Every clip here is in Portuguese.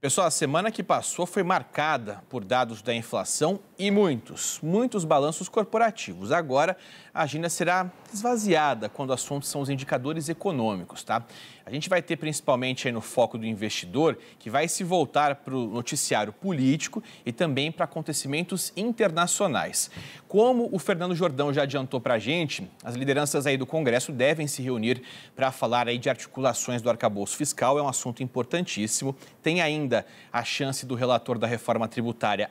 Pessoal, a semana que passou foi marcada por dados da inflação e muitos, muitos balanços corporativos. Agora, a agenda será esvaziada quando o assunto são os indicadores econômicos, tá? A gente vai ter principalmente aí no foco do investidor, que vai se voltar para o noticiário político e também para acontecimentos internacionais. Como o Fernando Jordão já adiantou para a gente, as lideranças aí do Congresso devem se reunir para falar aí de articulações do arcabouço fiscal, é um assunto importantíssimo. Tem ainda ainda a chance do relator da reforma tributária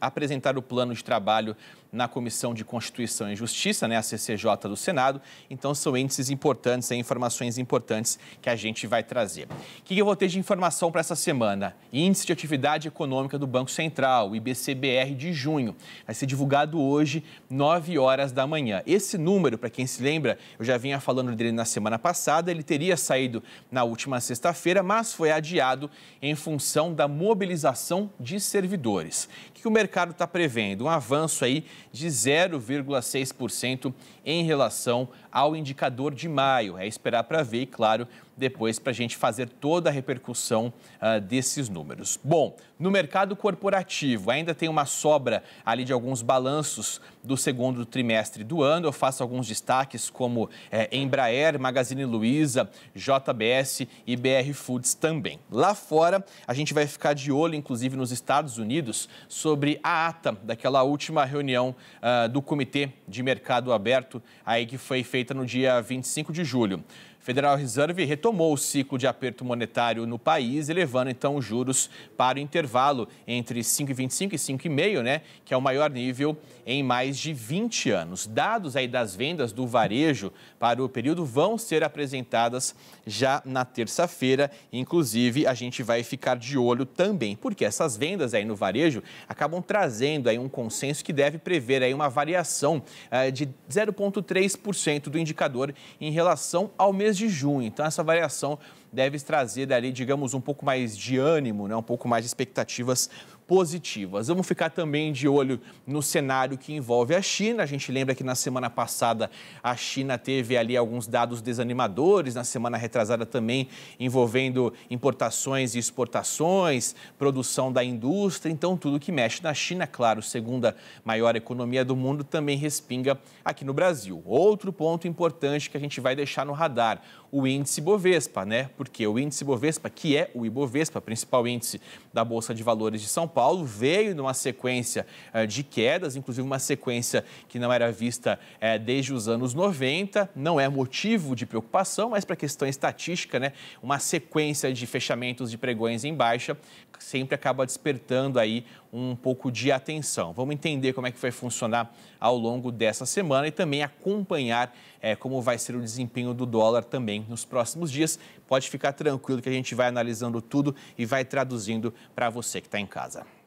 apresentar o plano de trabalho na Comissão de Constituição e Justiça, né, a CCJ do Senado. Então, são índices importantes, informações importantes que a gente vai trazer. O que eu vou ter de informação para essa semana? Índice de Atividade Econômica do Banco Central, IBCBR de junho. Vai ser divulgado hoje, 9 horas da manhã. Esse número, para quem se lembra, eu já vinha falando dele na semana passada, ele teria saído na última sexta-feira, mas foi adiado em função da mobilização de servidores. O que o mercado está prevendo? Um avanço aí de 0,6% em relação ao indicador de maio. É esperar para ver claro, depois para a gente fazer toda a repercussão uh, desses números. Bom, no mercado corporativo ainda tem uma sobra ali de alguns balanços do segundo trimestre do ano. Eu faço alguns destaques como eh, Embraer, Magazine Luiza, JBS e BR Foods também. Lá fora, a gente vai ficar de olho, inclusive nos Estados Unidos, sobre a ata daquela última reunião uh, do Comitê de Mercado Aberto, aí que foi feita no dia 25 de julho. Federal Reserve retomou o ciclo de aperto monetário no país, elevando então os juros para o intervalo entre 5,25 e 5,5, né, que é o maior nível em mais de 20 anos. Dados aí das vendas do varejo para o período vão ser apresentadas já na terça-feira, inclusive a gente vai ficar de olho também, porque essas vendas aí no varejo acabam trazendo aí um consenso que deve prever aí uma variação eh, de 0,3% do indicador em relação ao mesmo mês de junho. Então, essa variação deve trazer dali, digamos, um pouco mais de ânimo, né? um pouco mais de expectativas positivas. Vamos ficar também de olho no cenário que envolve a China. A gente lembra que na semana passada a China teve ali alguns dados desanimadores, na semana retrasada também envolvendo importações e exportações, produção da indústria, então tudo que mexe na China, claro, segunda maior economia do mundo, também respinga aqui no Brasil. Outro ponto importante que a gente vai deixar no radar, o índice Bovespa, né? porque o índice Bovespa, que é o Ibovespa, principal índice da Bolsa de Valores de São Paulo, veio numa sequência eh, de quedas, inclusive uma sequência que não era vista eh, desde os anos 90, não é motivo de preocupação, mas para questão estatística, né, uma sequência de fechamentos de pregões em baixa sempre acaba despertando aí um pouco de atenção. Vamos entender como é que vai funcionar ao longo dessa semana e também acompanhar é, como vai ser o desempenho do dólar também nos próximos dias. Pode ficar tranquilo que a gente vai analisando tudo e vai traduzindo para você que está em casa.